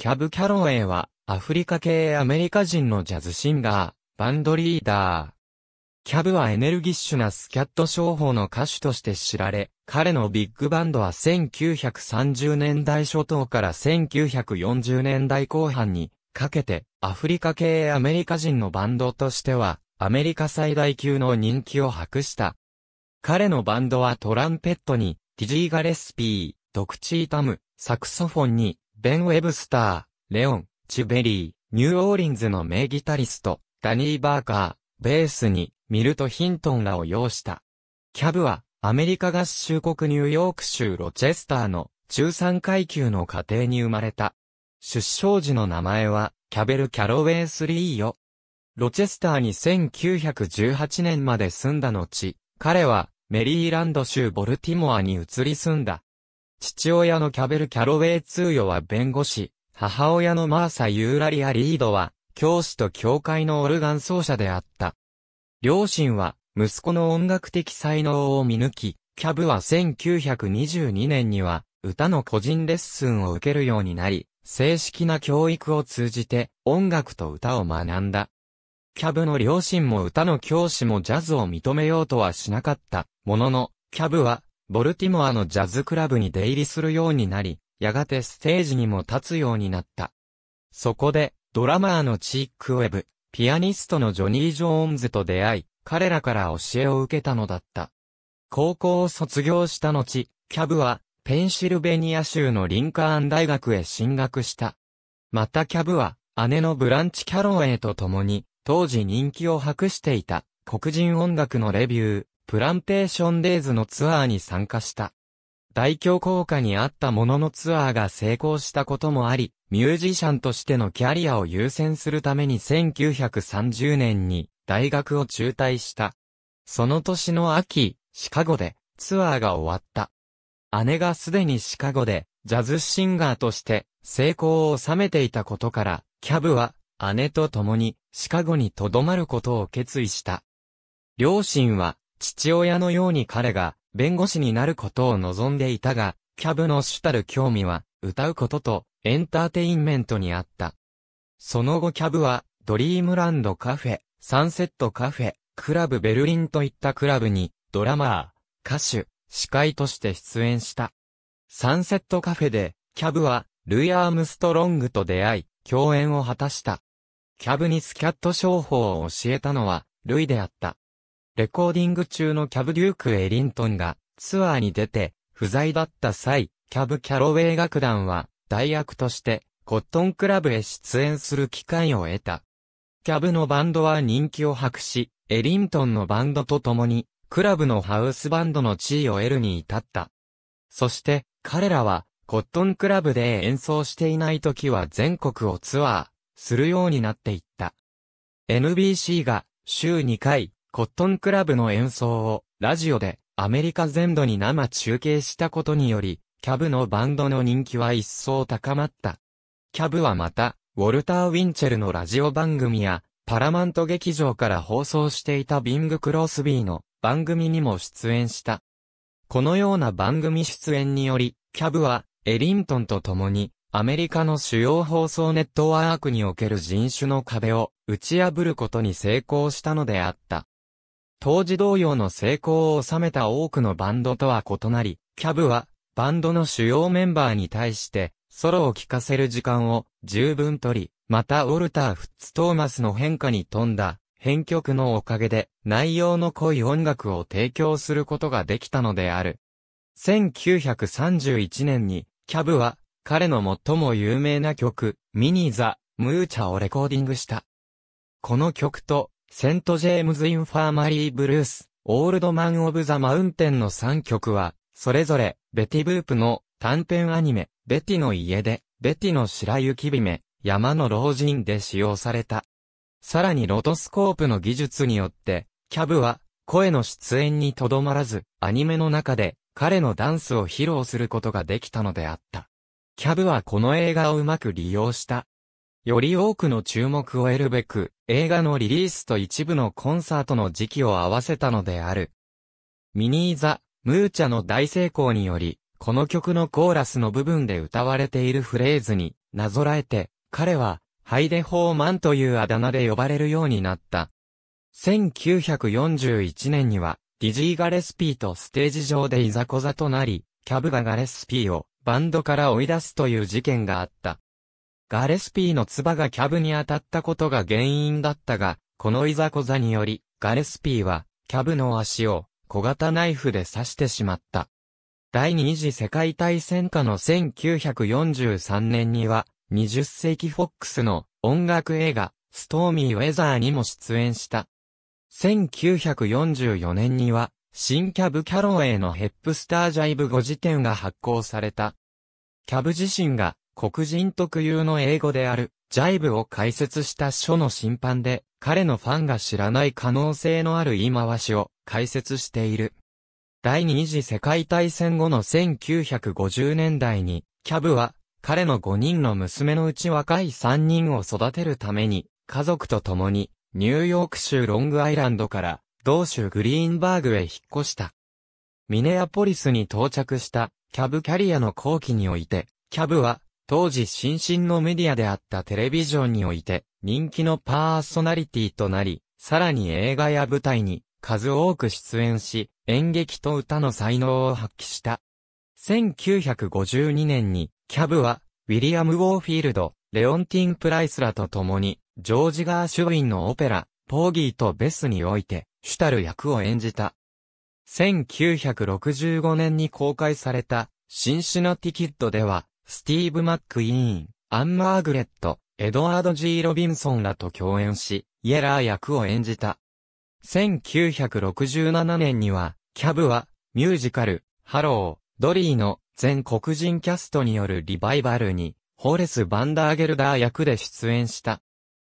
キャブ・キャロウェイは、アフリカ系アメリカ人のジャズシンガー、バンドリーダー。キャブはエネルギッシュなスキャット商法の歌手として知られ、彼のビッグバンドは1930年代初頭から1940年代後半にかけて、アフリカ系アメリカ人のバンドとしては、アメリカ最大級の人気を博した。彼のバンドはトランペットに、ティジー・ガレスピー、ドクチー・タム、サクソフォンに、ベン・ウェブスター、レオン、チュベリー、ニューオーリンズの名ギタリスト、ダニー・バーカー、ベースに、ミルト・ヒントンらを擁した。キャブは、アメリカ合衆国ニューヨーク州ロチェスターの中産階級の家庭に生まれた。出生時の名前は、キャベル・キャロウェイ・スリーよ。ロチェスターに1918年まで住んだ後、彼はメリーランド州ボルティモアに移り住んだ。父親のキャベル・キャロウェイ通与は弁護士、母親のマーサ・ユーラリア・リードは、教師と教会のオルガン奏者であった。両親は、息子の音楽的才能を見抜き、キャブは1922年には、歌の個人レッスンを受けるようになり、正式な教育を通じて、音楽と歌を学んだ。キャブの両親も歌の教師もジャズを認めようとはしなかった、ものの、キャブは、ボルティモアのジャズクラブに出入りするようになり、やがてステージにも立つようになった。そこで、ドラマーのチークウェブ、ピアニストのジョニー・ジョーンズと出会い、彼らから教えを受けたのだった。高校を卒業した後、キャブは、ペンシルベニア州のリンカーン大学へ進学した。またキャブは、姉のブランチ・キャロウェイと共に、当時人気を博していた、黒人音楽のレビュー、プランテーションデイズのツアーに参加した。大恐効果にあったもののツアーが成功したこともあり、ミュージシャンとしてのキャリアを優先するために1930年に大学を中退した。その年の秋、シカゴでツアーが終わった。姉がすでにシカゴでジャズシンガーとして成功を収めていたことから、キャブは姉と共にシカゴに留まることを決意した。両親は父親のように彼が弁護士になることを望んでいたが、キャブの主たる興味は歌うこととエンターテインメントにあった。その後キャブはドリームランドカフェ、サンセットカフェ、クラブベルリンといったクラブにドラマー、歌手、司会として出演した。サンセットカフェでキャブはルイ・アームストロングと出会い、共演を果たした。キャブにスキャット商法を教えたのはルイであった。レコーディング中のキャブ・デューク・エリントンがツアーに出て不在だった際、キャブ・キャロウェイ楽団は代役としてコットンクラブへ出演する機会を得た。キャブのバンドは人気を博し、エリントンのバンドと共にクラブのハウスバンドの地位を得るに至った。そして彼らはコットンクラブで演奏していない時は全国をツアーするようになっていった。NBC が週2回コットンクラブの演奏を、ラジオで、アメリカ全土に生中継したことにより、キャブのバンドの人気は一層高まった。キャブはまた、ウォルター・ウィンチェルのラジオ番組や、パラマント劇場から放送していたビング・クロースビーの番組にも出演した。このような番組出演により、キャブは、エリントンと共に、アメリカの主要放送ネットワークにおける人種の壁を打ち破ることに成功したのであった。当時同様の成功を収めた多くのバンドとは異なり、キャブは、バンドの主要メンバーに対して、ソロを聴かせる時間を十分取り、またウォルター・フッツ・トーマスの変化に富んだ、編曲のおかげで、内容の濃い音楽を提供することができたのである。1931年に、キャブは、彼の最も有名な曲、ミニ・ザ・ムーチャをレコーディングした。この曲と、セント・ジェームズ・インファーマリー・ブルース、オールドマン・オブ・ザ・マウンテンの3曲は、それぞれ、ベティ・ブープの短編アニメ、ベティの家で、ベティの白雪姫、山の老人で使用された。さらにロトスコープの技術によって、キャブは、声の出演にとどまらず、アニメの中で、彼のダンスを披露することができたのであった。キャブはこの映画をうまく利用した。より多くの注目を得るべく、映画のリリースと一部のコンサートの時期を合わせたのである。ミニー・ザ・ムーチャの大成功により、この曲のコーラスの部分で歌われているフレーズになぞらえて、彼は、ハイデホーマンというあだ名で呼ばれるようになった。1941年には、ディジー・ガレスピーとステージ上でいざこざとなり、キャブがガレスピーをバンドから追い出すという事件があった。ガレスピーの唾がキャブに当たったことが原因だったが、このいざこざにより、ガレスピーは、キャブの足を、小型ナイフで刺してしまった。第二次世界大戦下の1943年には、20世紀フォックスの音楽映画、ストーミー・ウェザーにも出演した。1944年には、新キャブ・キャロウェイのヘップスター・ジャイブ5辞典が発行された。キャブ自身が黒人特有の英語である、ジャイブを解説した書の審判で、彼のファンが知らない可能性のある言い回しを解説している。第二次世界大戦後の1950年代に、キャブは、彼の5人の娘のうち若い3人を育てるために、家族と共に、ニューヨーク州ロングアイランドから、同州グリーンバーグへ引っ越した。ミネアポリスに到着した、キャブキャリアの後期において、キャブは、当時新進のメディアであったテレビジョンにおいて、人気のパーソナリティとなり、さらに映画や舞台に数多く出演し、演劇と歌の才能を発揮した。1952年に、キャブは、ウィリアム・ウォーフィールド、レオンティン・プライスらと共に、ジョージ・ガーシュウィンのオペラ、ポーギーとベスにおいて、主たる役を演じた。1965年に公開された、新シナティキッドでは、スティーブ・マック・イーン、アン・マーグレット、エドワード・ G・ ロビンソンらと共演し、イエラー役を演じた。1967年には、キャブは、ミュージカル、ハロー、ドリーの全黒人キャストによるリバイバルに、ホーレス・バンダーゲルダー役で出演した。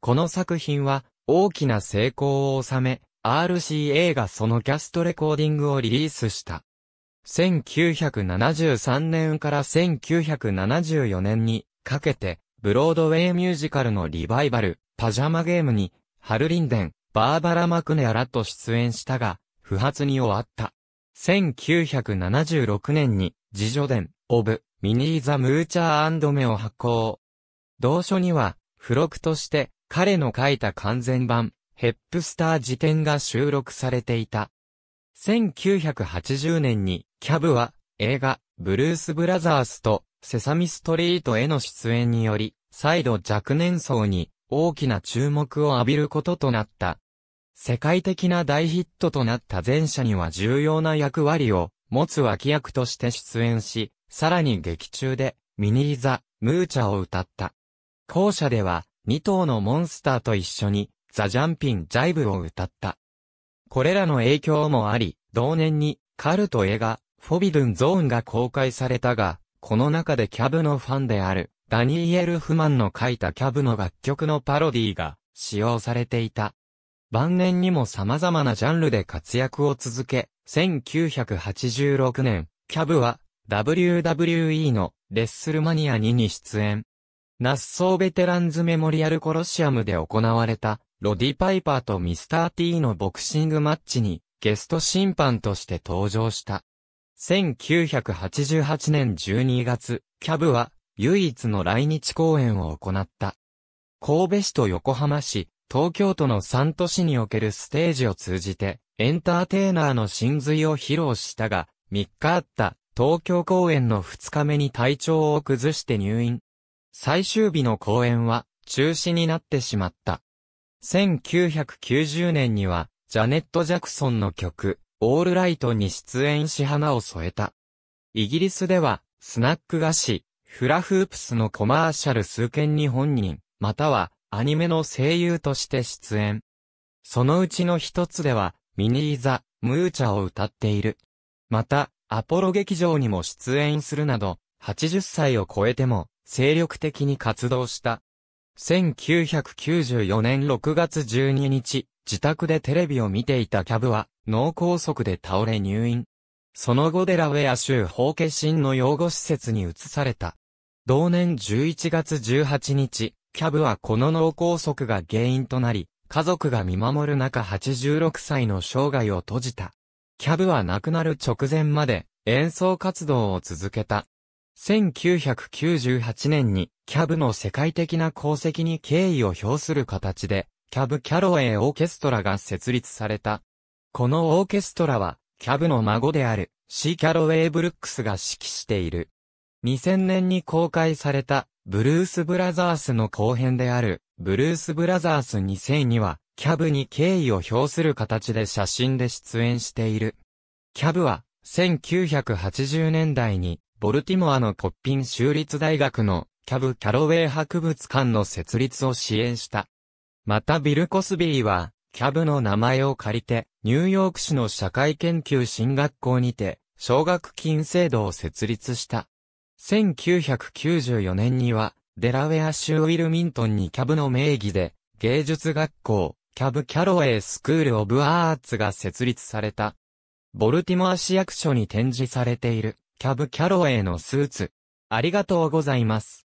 この作品は、大きな成功を収め、RCA がそのキャストレコーディングをリリースした。1973年から1974年にかけて、ブロードウェイミュージカルのリバイバル、パジャマゲームに、ハルリンデン、バーバラ・マクネアラと出演したが、不発に終わった。1976年に、自助伝、オブ、ミニー・ザ・ムーチャーメを発行。同書には、付録として、彼の書いた完全版、ヘップスター辞典が収録されていた。1980年に、キャブは、映画、ブルース・ブラザースと、セサミストリートへの出演により、再度若年層に、大きな注目を浴びることとなった。世界的な大ヒットとなった前者には重要な役割を持つ脇役として出演し、さらに劇中でミニーザ・ムーチャを歌った。後者では2頭のモンスターと一緒にザ・ジャンピン・ジャイブを歌った。これらの影響もあり、同年にカルト映画、フォビドゥンゾーンが公開されたが、この中でキャブのファンである、ダニエル・フマンの書いたキャブの楽曲のパロディが使用されていた。晩年にも様々なジャンルで活躍を続け、1986年、キャブは WWE のレッスルマニア2に出演。ナッソーベテランズメモリアルコロシアムで行われたロディ・パイパーとミスター T のボクシングマッチにゲスト審判として登場した。1988年12月、キャブは唯一の来日公演を行った。神戸市と横浜市、東京都の3都市におけるステージを通じて、エンターテイナーの真髄を披露したが、3日あった東京公演の2日目に体調を崩して入院。最終日の公演は中止になってしまった。1990年には、ジャネット・ジャクソンの曲、オールライトに出演し花を添えた。イギリスでは、スナック菓子、フラフープスのコマーシャル数件に本人、またはアニメの声優として出演。そのうちの一つでは、ミニーザ・ムーチャを歌っている。また、アポロ劇場にも出演するなど、80歳を超えても精力的に活動した。1994年6月12日、自宅でテレビを見ていたキャブは、脳梗塞で倒れ入院。その後デラウェア州法華神の養護施設に移された。同年11月18日、キャブはこの脳梗塞が原因となり、家族が見守る中86歳の生涯を閉じた。キャブは亡くなる直前まで演奏活動を続けた。1998年にキャブの世界的な功績に敬意を表する形で、キャブ・キャロウェイ・オーケストラが設立された。このオーケストラは、キャブの孫である、シー・キャロウェイ・ブルックスが指揮している。2000年に公開された、ブルース・ブラザースの後編である、ブルース・ブラザース2000には、キャブに敬意を表する形で写真で出演している。キャブは、1980年代に、ボルティモアのコッピン州立大学のキャブ・キャロウェイ博物館の設立を支援した。またビル・コスビーは、キャブの名前を借りて、ニューヨーク市の社会研究進学校にて、奨学金制度を設立した。1994年には、デラウェア州ウィルミントンにキャブの名義で、芸術学校、キャブ・キャロウェイ・スクール・オブ・アーツが設立された。ボルティモア市役所に展示されている、キャブ・キャロウェイのスーツ。ありがとうございます。